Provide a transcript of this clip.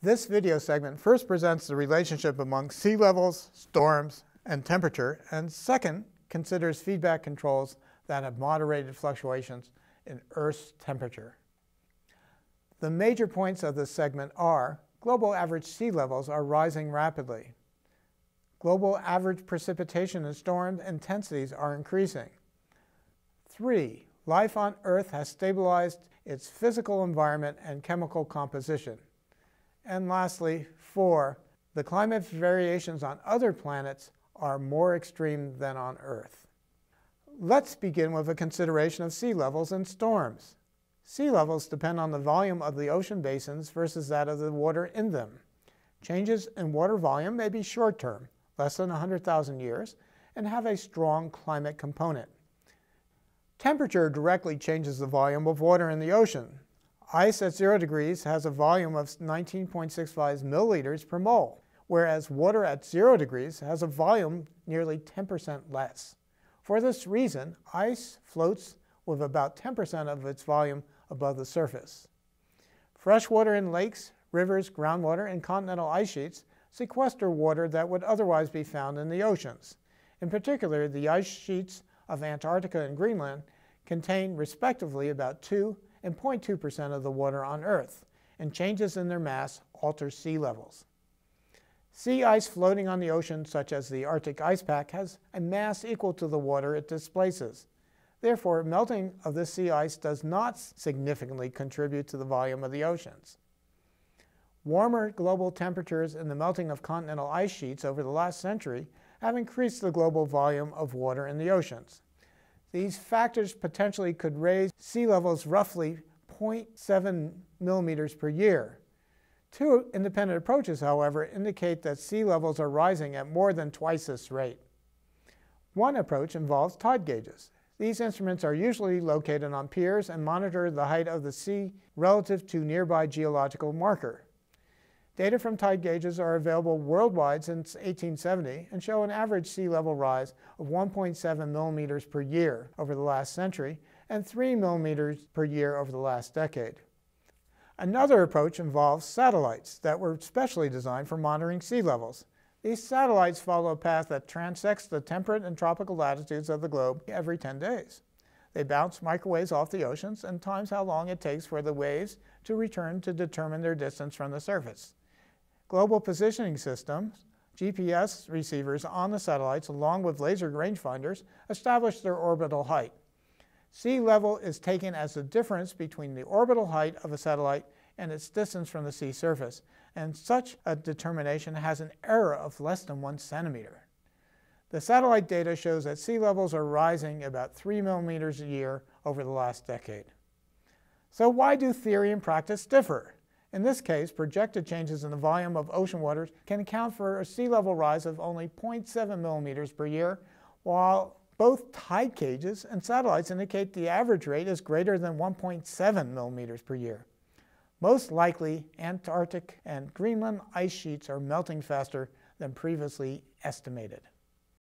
This video segment first presents the relationship among sea levels, storms, and temperature, and second considers feedback controls that have moderated fluctuations in Earth's temperature. The major points of this segment are global average sea levels are rising rapidly. Global average precipitation and storm intensities are increasing. 3. Life on Earth has stabilized its physical environment and chemical composition. And lastly, four, the climate variations on other planets are more extreme than on Earth. Let's begin with a consideration of sea levels and storms. Sea levels depend on the volume of the ocean basins versus that of the water in them. Changes in water volume may be short term, less than 100,000 years, and have a strong climate component. Temperature directly changes the volume of water in the ocean, Ice at zero degrees has a volume of 19.65 milliliters per mole, whereas water at zero degrees has a volume nearly 10% less. For this reason, ice floats with about 10% of its volume above the surface. Freshwater in lakes, rivers, groundwater, and continental ice sheets sequester water that would otherwise be found in the oceans. In particular, the ice sheets of Antarctica and Greenland contain respectively about 2 and 0.2% of the water on Earth, and changes in their mass alter sea levels. Sea ice floating on the ocean, such as the Arctic ice pack, has a mass equal to the water it displaces. Therefore, melting of this sea ice does not significantly contribute to the volume of the oceans. Warmer global temperatures and the melting of continental ice sheets over the last century have increased the global volume of water in the oceans. These factors potentially could raise sea levels roughly 0.7 millimeters per year. Two independent approaches, however, indicate that sea levels are rising at more than twice this rate. One approach involves tide gauges. These instruments are usually located on piers and monitor the height of the sea relative to nearby geological marker. Data from tide gauges are available worldwide since 1870 and show an average sea level rise of 1.7 millimeters per year over the last century and 3 millimeters per year over the last decade. Another approach involves satellites that were specially designed for monitoring sea levels. These satellites follow a path that transects the temperate and tropical latitudes of the globe every 10 days. They bounce microwaves off the oceans and times how long it takes for the waves to return to determine their distance from the surface. Global positioning systems, GPS receivers on the satellites along with laser rangefinders establish their orbital height. Sea level is taken as the difference between the orbital height of a satellite and its distance from the sea surface, and such a determination has an error of less than one centimeter. The satellite data shows that sea levels are rising about 3 millimeters a year over the last decade. So why do theory and practice differ? In this case, projected changes in the volume of ocean waters can account for a sea level rise of only 0.7 millimeters per year, while both tide gauges and satellites indicate the average rate is greater than 1.7 millimeters per year. Most likely, Antarctic and Greenland ice sheets are melting faster than previously estimated.